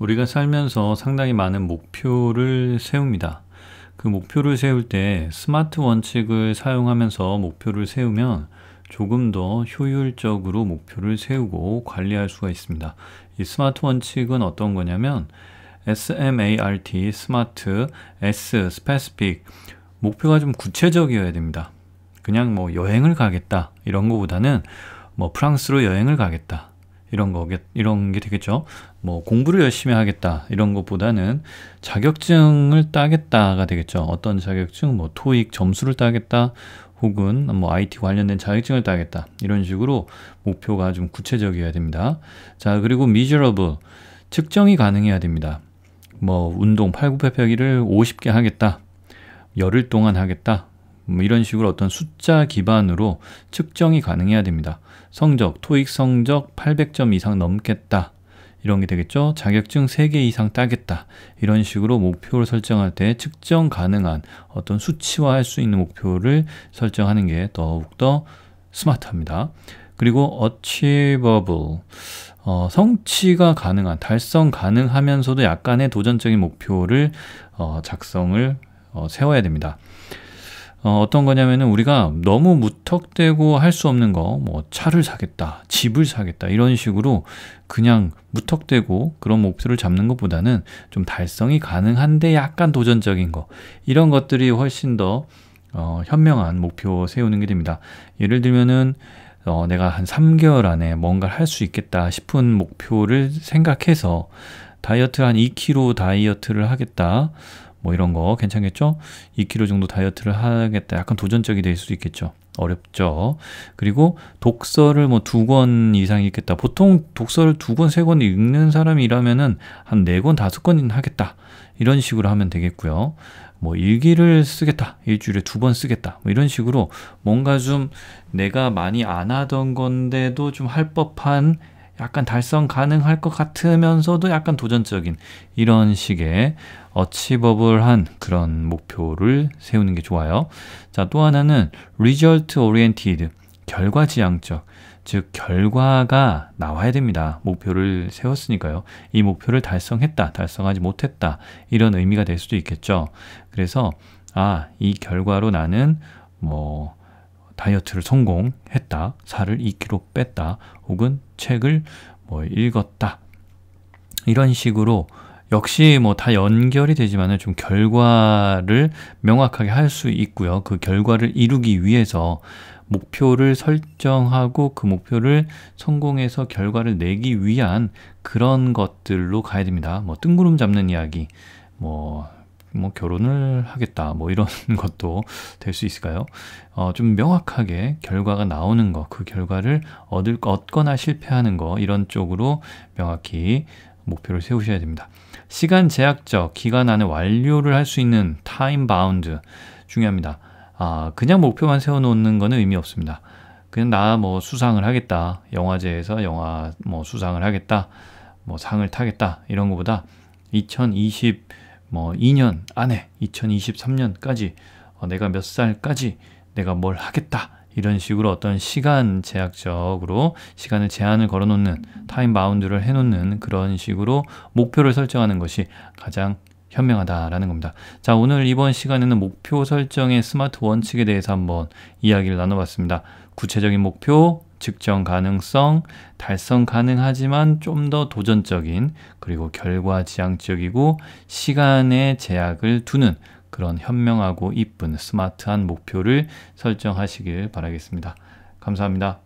우리가 살면서 상당히 많은 목표를 세웁니다. 그 목표를 세울 때 스마트 원칙을 사용하면서 목표를 세우면 조금 더 효율적으로 목표를 세우고 관리할 수가 있습니다. 이 스마트 원칙은 어떤 거냐면 SMART, 스마트, S, specific 목표가 좀 구체적이어야 됩니다. 그냥 뭐 여행을 가겠다 이런 것보다는뭐 프랑스로 여행을 가겠다 이런 거겠 이런 게 되겠죠. 뭐 공부를 열심히 하겠다 이런 것보다는 자격증을 따겠다가 되겠죠. 어떤 자격증, 뭐 토익 점수를 따겠다, 혹은 뭐 IT 관련된 자격증을 따겠다 이런 식으로 목표가 좀 구체적이어야 됩니다. 자 그리고 measurable 측정이 가능해야 됩니다. 뭐 운동 팔굽혀펴기를 50개 하겠다, 열흘 동안 하겠다, 뭐 이런 식으로 어떤 숫자 기반으로 측정이 가능해야 됩니다. 성적, 토익 성적 800점 이상 넘겠다. 이런 게 되겠죠. 자격증 3개 이상 따겠다. 이런 식으로 목표를 설정할 때 측정 가능한 어떤 수치화할 수 있는 목표를 설정하는 게 더욱더 스마트합니다. 그리고 achievable, 어, 성취가 가능한, 달성 가능하면서도 약간의 도전적인 목표를 어, 작성을 어, 세워야 됩니다. 어, 어떤 거냐면은 우리가 너무 무턱대고 할 수 없는 거, 뭐 차를 사겠다, 집을 사겠다 이런 식으로 그냥 무턱대고 그런 목표를 잡는 것보다는 좀 달성이 가능한데 약간 도전적인 거 이런 것들이 훨씬 더 어, 현명한 목표 세우는 게 됩니다. 예를 들면은 어, 내가 한 3개월 안에 뭔가를 할 수 있겠다 싶은 목표를 생각해서 다이어트 한 2kg 다이어트를 하겠다. 뭐 이런 거 괜찮겠죠? 2kg 정도 다이어트를 하겠다. 약간 도전적이 될 수도 있겠죠. 어렵죠. 그리고 독서를 뭐 두 권 이상 읽겠다. 보통 독서를 두 권, 세 권 읽는 사람이라면은 한 네 권, 다섯 권 하겠다. 이런 식으로 하면 되겠고요. 뭐 일기를 쓰겠다. 일주일에 두 번 쓰겠다. 뭐 이런 식으로 뭔가 좀 내가 많이 안 하던 건데도 좀 할 법한 약간 달성 가능할 것 같으면서도 약간 도전적인 이런 식의 어치버블한 그런 목표를 세우는 게 좋아요. 자, 또 하나는 result oriented, 결과 지향적. 즉 결과가 나와야 됩니다. 목표를 세웠으니까요. 이 목표를 달성했다, 달성하지 못했다 이런 의미가 될 수도 있겠죠. 그래서 아, 이 결과로 나는 뭐 다이어트를 성공했다, 살을 2kg 뺐다, 혹은 책을 뭐 읽었다. 이런 식으로 역시 뭐 다 연결이 되지만은 좀 결과를 명확하게 할 수 있고요. 그 결과를 이루기 위해서 목표를 설정하고 그 목표를 성공해서 결과를 내기 위한 그런 것들로 가야 됩니다. 뭐 뜬구름 잡는 이야기, 뭐뭐 결혼을 하겠다 뭐 이런 것도 될 수 있을까요? 어, 좀 명확하게 결과가 나오는 거, 그 결과를 얻을 얻거나 실패하는 거 이런 쪽으로 명확히 목표를 세우셔야 됩니다. 시간 제약적 기간 안에 완료를 할 수 있는 타임 바운드 중요합니다. 아, 그냥 목표만 세워놓는 거는 의미 없습니다. 그냥 나 뭐 수상을 하겠다. 영화제에서 영화 뭐 수상을 하겠다. 뭐 상을 타겠다. 이런 것보다2020 뭐 2년 안에 2023년까지 어, 내가 몇 살까지 내가 뭘 하겠다 이런 식으로 어떤 시간 제약적으로 시간을 제한을 걸어놓는 타임 바운드를 해놓는 그런 식으로 목표를 설정하는 것이 가장 현명하다라는 겁니다. 자 오늘 이번 시간에는 목표 설정의 스마트 원칙에 대해서 한번 이야기를 나눠봤습니다. 구체적인 목표, 측정 가능성, 달성 가능하지만 좀 더 도전적인 그리고 결과 지향적이고 시간에 제약을 두는 그런 현명하고 이쁜 스마트한 목표를 설정하시길 바라겠습니다. 감사합니다.